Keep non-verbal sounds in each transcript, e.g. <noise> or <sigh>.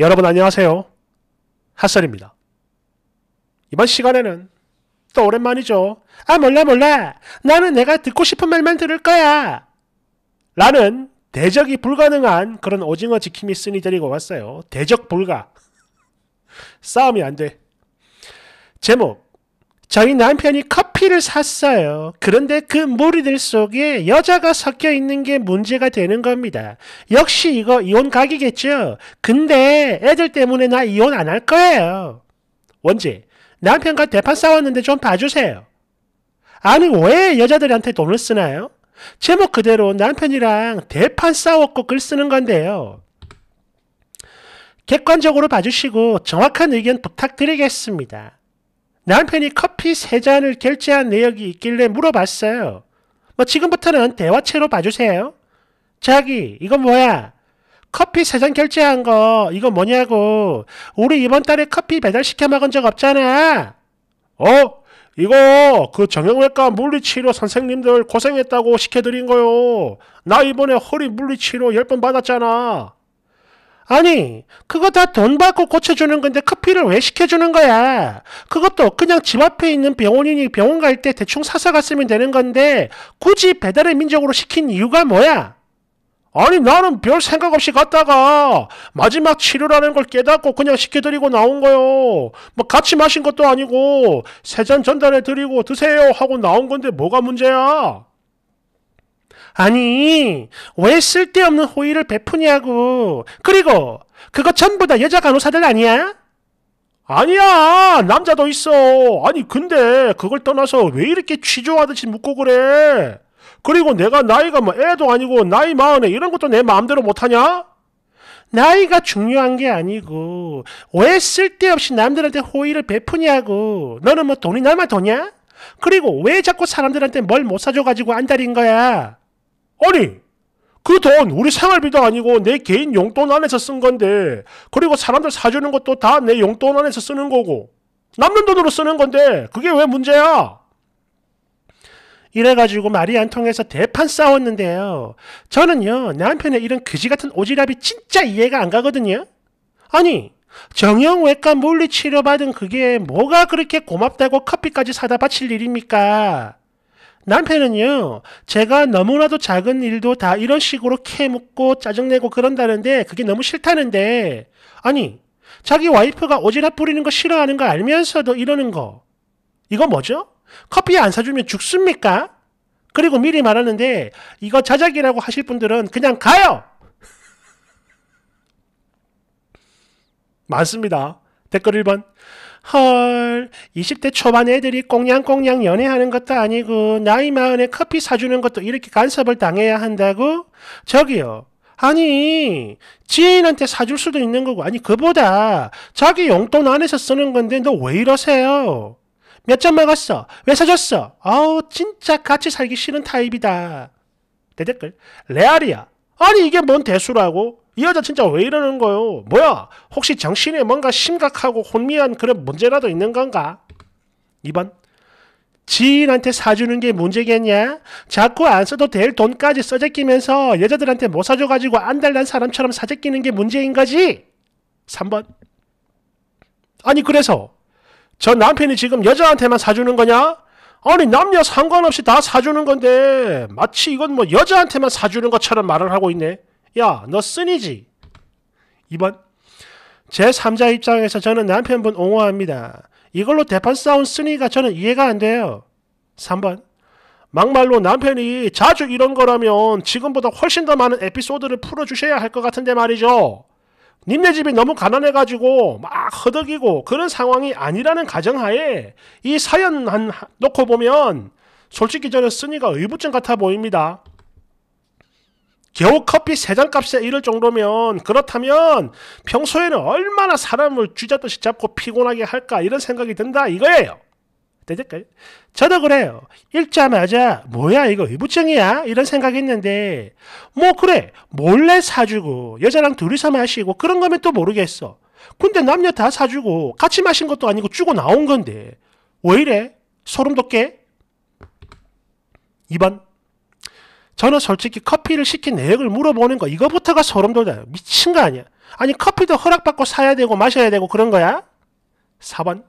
여러분 안녕하세요. 핫설입니다. 이번 시간에는 또 오랜만이죠. 아 몰라 몰라 나는 내가 듣고 싶은 말만 들을 거야. 라는 대적이 불가능한 그런 오징어 지킴이 쓰니 데리고 왔어요. 대적 불가. <laughs> 싸움이 안 돼. 제목 저희 남편이 커피를 샀어요. 그런데 그 무리들 속에 여자가 섞여 있는 게 문제가 되는 겁니다. 역시 이거 이혼 각이겠죠? 근데 애들 때문에 나 이혼 안 할 거예요. 원지, 남편과 대판 싸웠는데 좀 봐주세요. 아니, 왜 여자들한테 돈을 쓰나요? 제목 그대로 남편이랑 대판 싸웠고 글 쓰는 건데요. 객관적으로 봐주시고 정확한 의견 부탁드리겠습니다. 남편이 커피 세 잔을 결제한 내역이 있길래 물어봤어요. 뭐 지금부터는 대화체로 봐주세요. 자기, 이건 뭐야? 커피 세 잔 결제한 거, 이거 뭐냐고. 우리 이번 달에 커피 배달시켜 먹은 적 없잖아. 어? 이거 그 정형외과 물리치료 선생님들 고생했다고 시켜드린 거요. 나 이번에 허리 물리치료 10번 받았잖아. 아니 그거 다 돈 받고 고쳐주는 건데 커피를 그 왜 시켜주는 거야 그것도 그냥 집 앞에 있는 병원이니 병원 갈 때 대충 사서 갔으면 되는 건데 굳이 배달의 민족으로 시킨 이유가 뭐야 아니 나는 별 생각 없이 갔다가 마지막 치료라는 걸 깨닫고 그냥 시켜드리고 나온 거요. 뭐 같이 마신 것도 아니고 세잔 전달해드리고 드세요 하고 나온 건데 뭐가 문제야? 아니, 왜 쓸데없는 호의를 베푸냐고. 그리고 그거 전부 다 여자 간호사들 아니야? 아니야, 남자도 있어. 아니, 근데 그걸 떠나서 왜 이렇게 취조하듯이 묻고 그래? 그리고 내가 나이가 뭐 애도 아니고 나이 마흔에 이런 것도 내 마음대로 못하냐? 나이가 중요한 게 아니고 왜 쓸데없이 남들한테 호의를 베푸냐고 너는 뭐 돈이 남아 도냐? 그리고 왜 자꾸 사람들한테 뭘 못 사줘가지고 안달인 거야? 아니 그 돈 우리 생활비도 아니고 내 개인 용돈 안에서 쓴 건데 그리고 사람들 사주는 것도 다 내 용돈 안에서 쓰는 거고 남는 돈으로 쓰는 건데 그게 왜 문제야? 이래가지고 말이 안 통해서 대판 싸웠는데요. 저는요, 남편의 이런 그지 같은 오지랖이 진짜 이해가 안 가거든요. 아니, 정형외과 물리치료받은 그게 뭐가 그렇게 고맙다고 커피까지 사다 바칠 일입니까? 남편은요, 제가 너무나도 작은 일도 다 이런 식으로 캐묻고 짜증내고 그런다는데 그게 너무 싫다는데, 아니, 자기 와이프가 오지랖 부리는 거 싫어하는 거 알면서도 이러는 거. 이거 뭐죠? 커피 안 사주면 죽습니까? 그리고 미리 말하는데, 이거 자작이라고 하실 분들은 그냥 가요! 많습니다. <laughs> 댓글 1번. 헐, 20대 초반 애들이 꽁냥꽁냥 연애하는 것도 아니고 나이 마흔에 커피 사주는 것도 이렇게 간섭을 당해야 한다고? 저기요. 아니, 지인한테 사줄 수도 있는 거고, 아니, 그보다 자기 용돈 안에서 쓰는 건데 너 왜 이러세요? 몇 점 먹었어? 왜 사줬어? 아우, 진짜 같이 살기 싫은 타입이다. 대댓글, 레알이야. 아니, 이게 뭔 대수라고? 이 여자 진짜 왜 이러는 거요? 뭐야? 혹시 정신에 뭔가 심각하고 혼미한 그런 문제라도 있는 건가? 2번 지인한테 사주는 게 문제겠냐? 자꾸 안 써도 될 돈까지 써재끼면서 여자들한테 못 사줘가지고 안달난 사람처럼 사재끼는 게 문제인 거지? 3번 아니 그래서 저 남편이 지금 여자한테만 사주는 거냐? 아니 남녀 상관없이 다 사주는 건데 마치 이건 뭐 여자한테만 사주는 것처럼 말을 하고 있네. 야, 너 쓴이지? 2번. 제3자 입장에서 저는 남편분 옹호합니다. 이걸로 대판 싸운 쓴이가 저는 이해가 안 돼요. 3번. 막말로 남편이 자주 이런 거라면 지금보다 훨씬 더 많은 에피소드를 풀어주셔야 할 것 같은데 말이죠. 님네 집이 너무 가난해가지고 막 허덕이고 그런 상황이 아니라는 가정하에 이 사연 한 놓고 보면 솔직히 저는 쓰니가 의부증 같아 보입니다. 겨우 커피 세 잔 값에 이를 정도면 그렇다면 평소에는 얼마나 사람을 쥐잡듯이 잡고 피곤하게 할까 이런 생각이 든다 이거예요. 되니까요. 네, 네, 네. 저도 그래요. 읽자마자 뭐야 이거 의부증이야 이런 생각했는데 뭐 그래 몰래 사주고 여자랑 둘이서 마시고 그런 거면 또 모르겠어. 근데 남녀 다 사주고 같이 마신 것도 아니고 주고 나온 건데 왜 이래? 소름 돋게? 2번 저는 솔직히 커피를 시킨 내역을 물어보는 거 이거부터가 소름 돋아요. 미친 거 아니야. 아니 커피도 허락받고 사야 되고 마셔야 되고 그런 거야? 4번.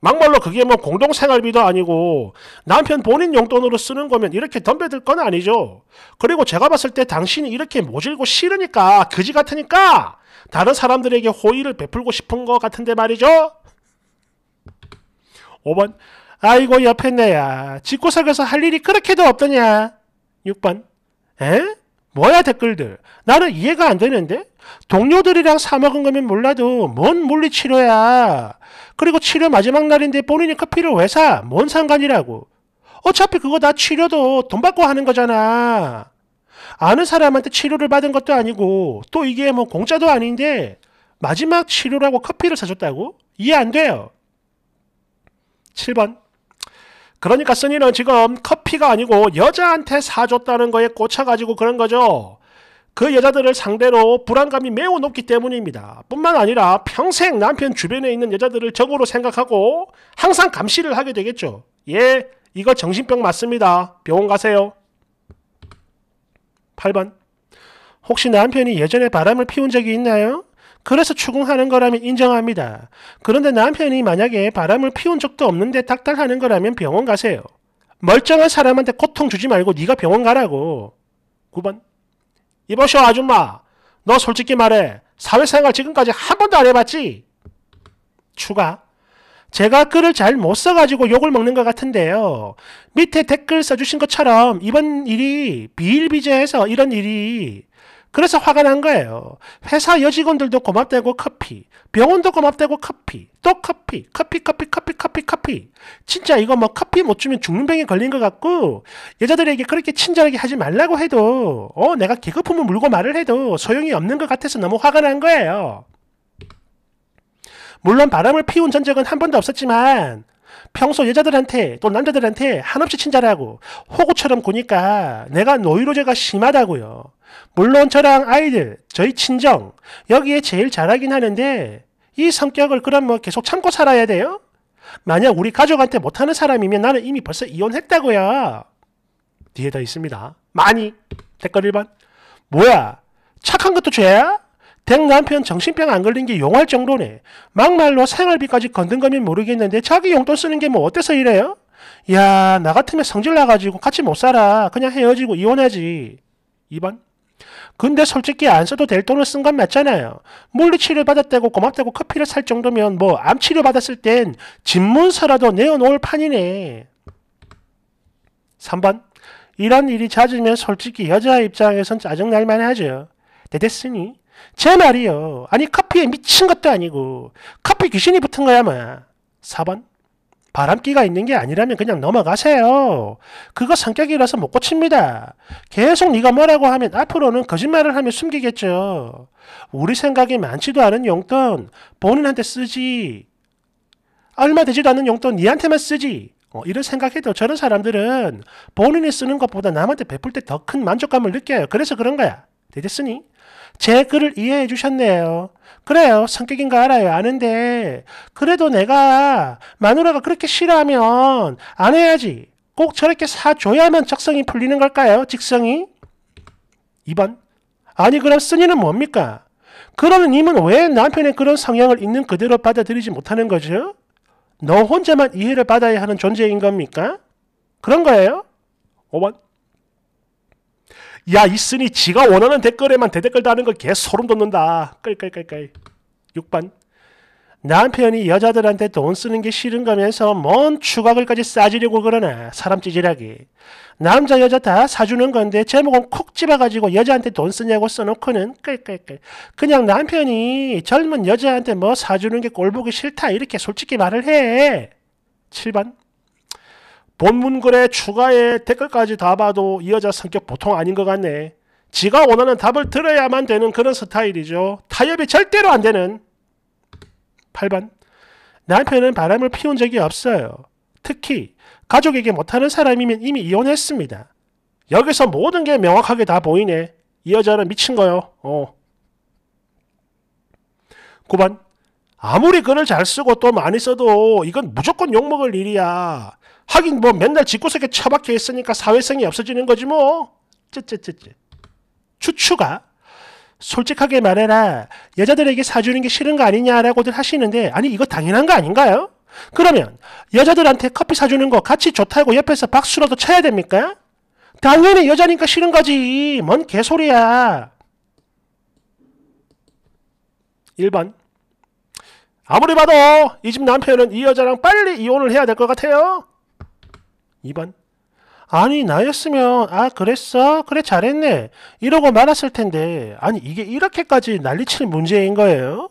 막말로 그게 뭐 공동생활비도 아니고 남편 본인 용돈으로 쓰는 거면 이렇게 덤벼들 건 아니죠. 그리고 제가 봤을 때 당신이 이렇게 모질고 싫으니까 그지 같으니까 다른 사람들에게 호의를 베풀고 싶은 것 같은데 말이죠. 5번 아이고 옆에 내야 짓고 살면서 할 일이 그렇게도 없더냐. 6번. 에? 뭐야 댓글들. 나는 이해가 안 되는데? 동료들이랑 사 먹은 거면 몰라도 뭔 물리치료야. 그리고 치료 마지막 날인데 본인이 커피를 왜 사? 뭔 상관이라고. 어차피 그거 다 치료도 돈 받고 하는 거잖아. 아는 사람한테 치료를 받은 것도 아니고 또 이게 뭐 공짜도 아닌데 마지막 치료라고 커피를 사줬다고? 이해 안 돼요. 7번. 그러니까 써니는 지금 커피가 아니고 여자한테 사줬다는 거에 꽂혀가지고 그런 거죠. 그 여자들을 상대로 불안감이 매우 높기 때문입니다. 뿐만 아니라 평생 남편 주변에 있는 여자들을 적으로 생각하고 항상 감시를 하게 되겠죠. 예, 이거 정신병 맞습니다. 병원 가세요. 8번 혹시 남편이 예전에 바람을 피운 적이 있나요? 그래서 추궁하는 거라면 인정합니다. 그런데 남편이 만약에 바람을 피운 적도 없는데 닥달하는 거라면 병원 가세요. 멀쩡한 사람한테 고통 주지 말고 네가 병원 가라고. 9번 이보쇼 아줌마 너 솔직히 말해 사회생활 지금까지 한 번도 안 해봤지? 추가 제가 글을 잘 못 써가지고 욕을 먹는 것 같은데요. 밑에 댓글 써주신 것처럼 이번 일이 비일비재해서 이런 일이 그래서 화가 난 거예요. 회사 여직원들도 고맙다고 커피, 병원도 고맙다고 커피, 또 커피, 커피, 커피, 커피, 커피, 커피. 진짜 이거 뭐 커피 못 주면 죽는 병에 걸린 것 같고 여자들에게 그렇게 친절하게 하지 말라고 해도 어 내가 개그품을 물고 말을 해도 소용이 없는 것 같아서 너무 화가 난 거예요. 물론 바람을 피운 전적은 한 번도 없었지만 평소 여자들한테 또 남자들한테 한없이 친절하고 호구처럼 구니까 내가 노이로제가 심하다고요. 물론 저랑 아이들, 저희 친정 여기에 제일 잘하긴 하는데 이 성격을 그럼 뭐 계속 참고 살아야 돼요? 만약 우리 가족한테 못하는 사람이면 나는 이미 벌써 이혼했다고요. 뒤에 다 있습니다. 많이. 댓글 1번. 뭐야? 착한 것도 죄야? 댁 남편 정신병 안 걸린 게 용할 정도네. 막말로 생활비까지 건든 거면 모르겠는데 자기 용돈 쓰는 게 뭐 어때서 이래요? 야, 나 같으면 성질 나가지고 같이 못 살아. 그냥 헤어지고 이혼하지. 2번. 근데 솔직히 안 써도 될 돈을 쓴 건 맞잖아요. 물리치료 받았다고 고맙다고 커피를 살 정도면 뭐 암치료 받았을 땐 집문서라도 내어놓을 판이네. 3번. 이런 일이 잦으면 솔직히 여자 입장에선 짜증날만 하죠. 대됐으니 제 말이요. 아니 커피에 미친 것도 아니고 커피 귀신이 붙은 거야 뭐. 야 4번 바람기가 있는 게 아니라면 그냥 넘어가세요. 그거 성격이라서 못 고칩니다. 계속 네가 뭐라고 하면 앞으로는 거짓말을 하며 숨기겠죠. 우리 생각이 많지도 않은 용돈 본인한테 쓰지. 얼마 되지도 않는 용돈 니한테만 쓰지. 어, 이런 생각해도 저런 사람들은 본인이 쓰는 것보다 남한테 베풀 때 더 큰 만족감을 느껴요. 그래서 그런 거야. 되겠으니? 제 글을 이해해 주셨네요. 그래요. 성격인 거 알아요. 아는데 그래도 내가 마누라가 그렇게 싫어하면 안 해야지. 꼭 저렇게 사줘야만 적성이 풀리는 걸까요? 직성이? 2번. 아니 그럼 쓴이는 뭡니까? 그러는 님은 왜 남편의 그런 성향을 있는 그대로 받아들이지 못하는 거죠? 너 혼자만 이해를 받아야 하는 존재인 겁니까? 그런 거예요? 5번. 야 있으니 지가 원하는 댓글에만 대댓글 다는 거 개 소름 돋는다. 끌끌끌끌. 6번 남편이 여자들한테 돈 쓰는 게 싫은가면서 뭔 추각을까지 싸지려고 그러나 사람 찌질하게 남자 여자 다 사주는 건데 제목은 콕 집어가지고 여자한테 돈 쓰냐고 써놓고는 끌끌끌. 그냥 남편이 젊은 여자한테 뭐 사주는 게 꼴보기 싫다 이렇게 솔직히 말을 해. 7번 본문 글의 추가에 댓글까지 다 봐도 이 여자 성격 보통 아닌 것 같네. 지가 원하는 답을 들어야만 되는 그런 스타일이죠. 타협이 절대로 안 되는. 8번. 남편은 바람을 피운 적이 없어요. 특히 가족에게 못하는 사람이면 이미 이혼했습니다. 여기서 모든 게 명확하게 다 보이네. 이 여자는 미친 거요. 어. 9번. 아무리 글을 잘 쓰고 또 많이 써도 이건 무조건 욕먹을 일이야. 하긴 뭐 맨날 집구석에 처박혀 있으니까 사회성이 없어지는 거지 뭐. 쯔쯔쯔쯔. 추추가 솔직하게 말해라. 여자들에게 사주는 게 싫은 거 아니냐라고들 하시는데 아니 이거 당연한 거 아닌가요? 그러면 여자들한테 커피 사주는 거 같이 좋다고 옆에서 박수라도 쳐야 됩니까? 당연히 여자니까 싫은 거지. 뭔 개소리야. 1번 아무리 봐도 이 집 남편은 이 여자랑 빨리 이혼을 해야 될 것 같아요. 2번. 아니 나였으면 아 그랬어 그래 잘했네 이러고 말았을 텐데 아니 이게 이렇게까지 난리칠 문제인 거예요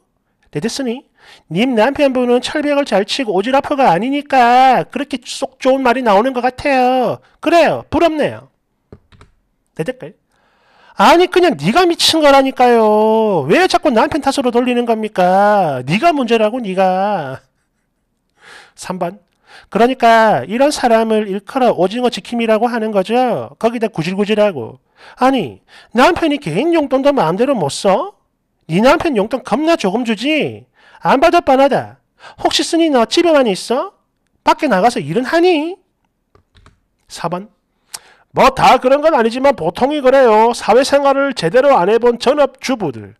됐으니 님 남편분은 철벽을 잘 치고 오지랖퍼가 아니니까 그렇게 쏙 좋은 말이 나오는 것 같아요 그래요 부럽네요 됐을까 아니 그냥 네가 미친 거라니까요 왜 자꾸 남편 탓으로 돌리는 겁니까 네가 문제라고 네가 3번 그러니까 이런 사람을 일컬어 오징어 지킴이라고 하는 거죠. 거기다 구질구질하고. 아니 남편이 개인 용돈도 마음대로 못 써? 네 남편 용돈 겁나 조금 주지? 안 받아 뻔하다. 혹시 쓰니 너 집에만 있어? 밖에 나가서 일은 하니? 4번 뭐 다 그런 건 아니지만 보통이 그래요. 사회생활을 제대로 안 해본 전업주부들.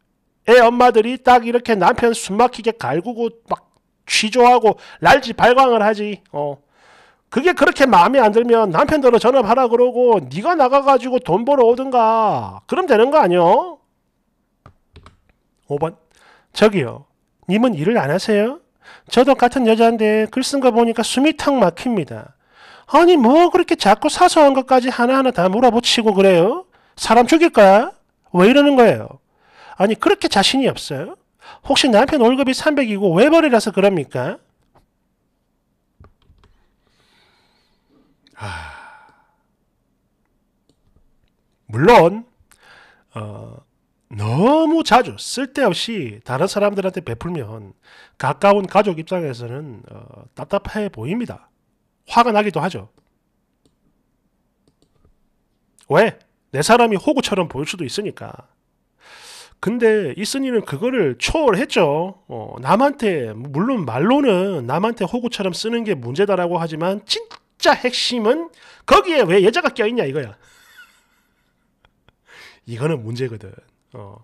애 엄마들이 딱 이렇게 남편 숨막히게 갈구고 막 취조하고 날지 발광을 하지. 어. 그게 그렇게 마음에 안 들면 남편들로 전업하라 그러고 네가 나가가지고 돈 벌어 오든가 그럼 되는 거 아니요? 5번 저기요 님은 일을 안 하세요? 저도 같은 여자인데 글 쓴 거 보니까 숨이 턱 막힙니다. 아니 뭐 그렇게 자꾸 사소한 것까지 하나하나 다 물어붙이고 그래요? 사람 죽일 거야? 왜 이러는 거예요? 아니 그렇게 자신이 없어요? 혹시 남편 월급이 300이고 외벌이라서 그럽니까? 아... 물론 어, 너무 자주 쓸데없이 다른 사람들한테 베풀면 가까운 가족 입장에서는 어, 답답해 보입니다. 화가 나기도 하죠. 왜? 내 사람이 호구처럼 보일 수도 있으니까. 근데 이순이는 그거를 초월했죠. 어, 남한테 물론 말로는 남한테 호구처럼 쓰는 게 문제다라고 하지만 진짜 핵심은 거기에 왜 여자가 껴있냐 이거야. <laughs> 이거는 문제거든. 어,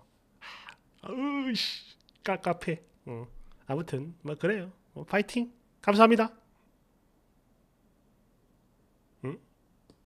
으씨 깝깝해. 어, 아무튼 뭐 그래요. 뭐 파이팅. 감사합니다.